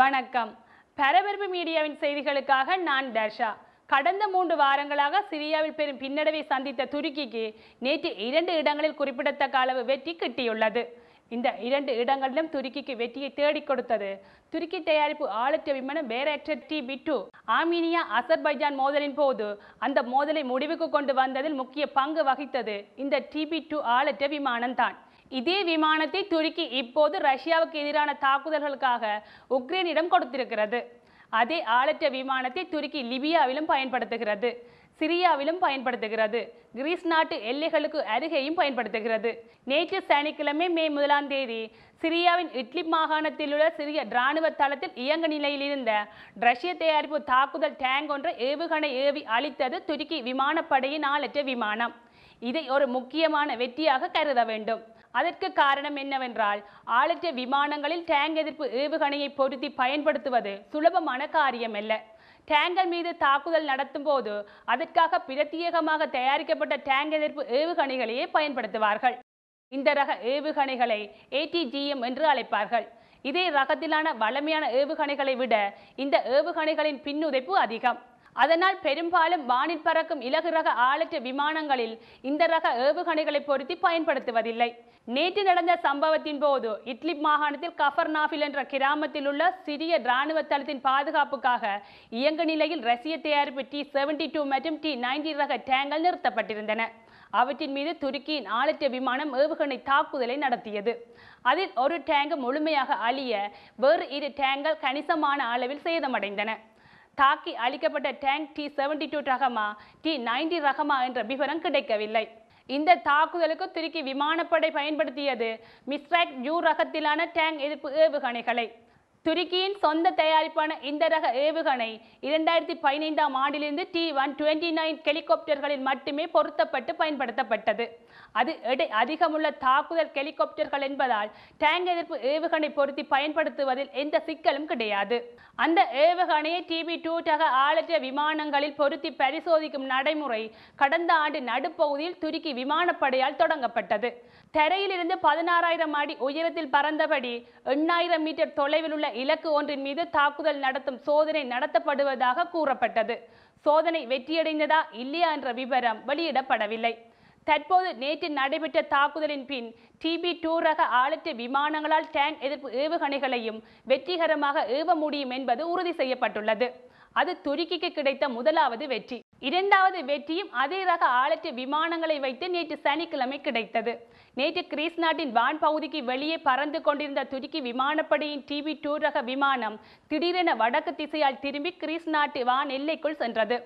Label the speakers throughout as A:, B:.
A: வணக்கம் பரபரப்பு மீடியாவின் செய்திகளுக்காக நான் தர்ஷா கடந்த மூன்று வாரங்களாக சிரியாவில் பெரும் பின்னடைவை சந்தித்த துருக்கிக்கு நேற்று இரண்டு இடங்களில் குறிப்பிடத்தக்க அளவு வெற்றி கிட்டியுள்ளது இந்த இரண்டு இடங்களிலும் துருக்கிக்கு வெற்றியை தேடிக் கொடுத்தது துருக்கி தயாரிப்பு ஆளற்ற விமானம் Bayraktar T B two Armenia Azerbaijan மோதலின் போது அந்த மோதலை முடிவுக்கு கொண்டு வந்ததில் முக்கிய பங்கு வகித்தது இந்த டிபி டூ ஆளற்ற விமானம்தான் இதே விமானத்தை துருக்கி இப்போது ரஷ்யாவுக்கு எதிரான தாக்குதல்களுக்காக உக்ரைனிடம் கொடுத்திருக்கிறது அதே ஆளற்ற விமானத்தை துருக்கி லிபியாவிலும் பயன்படுத்துகிறது சிரியாவிலும் பயன்படுத்துகிறது கிரீஸ் நாட்டு எல்லைகளுக்கு அருகேயும் பயன்படுத்துகிறது நேற்று சனிக்கிழமை மே முதலாம் தேதி சிரியாவின் இட்லி மாகாணத்தில் உள்ள சிறிய இராணுவ தளத்தில் இயங்க நிலையில் இருந்த ரஷ்ய தயாரிப்பு தாக்குதல் டேங்க் ஒன்றை ஏவுகணை ஏவி அளித்தது துருக்கி விமானப்படையின் ஆளற்ற விமானம் இதை ஒரு முக்கியமான வெற்றியாக கருத வேண்டும் அதற்கு காரணம் என்னவென்றால் ஆளற்ற விமானங்களில் டேங்க் எதிர்ப்பு ஏவுகணையை பொருத்தி பயன்படுத்துவது சுலபமான காரியமல்ல டேங்கர் மீது தாக்குதல் நடத்தும் போது அதற்காக பிரத்யேகமாக தயாரிக்கப்பட்ட டேங்க் எதிர்ப்பு ஏவுகணைகளையே பயன்படுத்துவார்கள் இந்த ரக ஏவுகணைகளை ஏடிஜிஎம் என்று அழைப்பார்கள் இதே ரகத்திலான வளமையான ஏவுகணைகளை விட இந்த ஏவுகணைகளின் பின்னுதைப்பு அதிகம் அதனால் பெரும்பாலும் வானில் பறக்கும் இலகு ரக ஆளற்ற விமானங்களில் இந்த ரக ஏவுகணைகளை பொருத்தி பயன்படுத்துவதில்லை நேற்று நடந்த சம்பவத்தின் போது இட்லிப் மாகாணத்தில் கஃபர்னாஃபில் என்ற கிராமத்தில் உள்ள சிறிய இராணுவ தளத்தின் பாதுகாப்புக்காக இயங்கு நிலையில் ரஷ்ய தயாரிப்பு டி செவன்டி டூ மற்றும் டி நைன்டி ரக டேங்கல் நிறுத்தப்பட்டிருந்தன அவற்றின் மீது துருக்கியின் ஆளற்ற விமானம் ஏவுகணை தாக்குதலை நடத்தியது அதில் ஒரு டேங்கு முழுமையாக அழிய வேறு இரு டேங்கள் கணிசமான அளவில் சேதமடைந்தன தாக்கி அளிக்கப்பட்ட டேங்க் டி செவன்டி டூ ரகமா டி நைன்டி ரகமா என்ற விவரம் கிடைக்கவில்லை இந்த தாக்குதலுக்கு துருக்கி விமானப்படை பயன்படுத்தியது மிஸ்ராக் யூ ரகத்திலான டேங்க் எதிர்ப்பு ஏவுகணைகளை துருக்கியின் சொந்த தயாரிப்பான இந்த ரக ஏவுகணை இரண்டாயிரத்தி பதினைந்தாம் ஆண்டிலிருந்து டி ஒன் டுவெண்ட்டி நைன் ஹெலிகாப்டர்களில் மட்டுமே பொருத்தப்பட்டு பயன்படுத்தப்பட்டது அது எடை அதிகமுள்ள தாக்குதல் ஹெலிகாப்டர்கள் என்பதால் டேங்க் எதிர்ப்பு ஏவுகணை பொருத்தி பயன்படுத்துவதில் எந்த சிக்கலும் கிடையாது அந்த ஏவுகணையை டிவி டூ டக ஆளற்ற விமானங்களில் பொருத்தி பரிசோதிக்கும் நடைமுறை கடந்த ஆண்டு நடுப்பகுதியில் துருக்கி விமானப்படையால் தொடங்கப்பட்டது தரையிலிருந்து பதினாறாயிரம் அடி உயரத்தில் பறந்தபடி எண்ணாயிரம் மீட்டர் தொலைவில் உள்ள இலக்கு ஒன்றின் மீது தாக்குதல் நடத்தும் சோதனை நடத்தப்படுவதாக கூறப்பட்டது சோதனை வெற்றியடைந்ததா இல்லையா என்ற விவரம் வெளியிடப்படவில்லை தற்போது நேற்று நடைபெற்ற தாக்குதலின் பின் டிபி டூ ரக ஆளற்ற விமானங்களால் டேங்க் எதிர்ப்பு ஏவுகணைகளையும் வெற்றிகரமாக ஏவ முடியும் என்பது உறுதி செய்யப்பட்டுள்ளது அது துருக்கிக்கு கிடைத்த முதலாவது வெற்றி இரண்டாவது வெற்றியும் அதே ரக ஆளற்ற விமானங்களை வைத்து நேற்று சனிக்கிழமை கிடைத்தது நேற்று கிரீஸ் நாட்டின் வான் பகுதிக்கு வெளியே பறந்து கொண்டிருந்த துருக்கி விமானப்படையின் டிவி டூ ரக விமானம் திடீரென வடக்கு திசையால் திரும்பி கிரீஸ் நாட்டு வான் எல்லைக்குள் சென்றது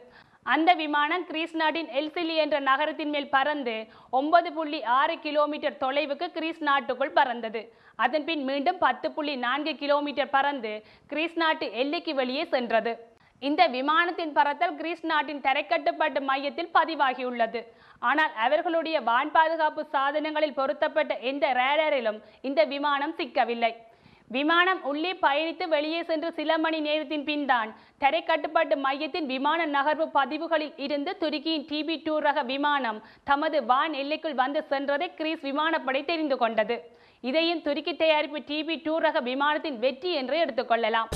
A: அந்த விமானம் கிரீஸ் நாட்டின் எல்சிலி என்ற நகரத்தின் மேல் பறந்து ஒன்பது புள்ளி ஆறு கிலோமீட்டர் தொலைவுக்கு கிரீஸ் நாட்டுக்குள் பறந்தது அதன்பின் மீண்டும் பத்து புள்ளி நான்கு கிலோமீட்டர் பறந்து கிரீஸ் நாட்டு எல்லைக்கு வெளியே சென்றது இந்த விமானத்தின் பறத்தல் கிரீஸ் நாட்டின் தரைக்கட்டுப்பாட்டு மையத்தில் பதிவாகியுள்ளது ஆனால் அவர்களுடைய வான் பாதுகாப்பு சாதனங்களில் பொருத்தப்பட்ட எந்த ரேடரிலும் இந்த விமானம் சிக்கவில்லை விமானம் உள்ளே பயணித்து வெளியே சென்று சில மணி நேரத்தின் பின்தான் தரைக்கட்டுப்பாட்டு மையத்தின் விமான நகர்வு பதிவுகளில் இருந்து துருக்கியின் டிபி டூ ரக விமானம் தமது வான் எல்லைக்குள் வந்து சென்றதை கிரீஸ் விமானப்படை தெரிந்து கொண்டது இதையும் துருக்கி தயாரிப்பு டிபி டூ ரக விமானத்தின் வெற்றி என்று எடுத்துக்கொள்ளலாம்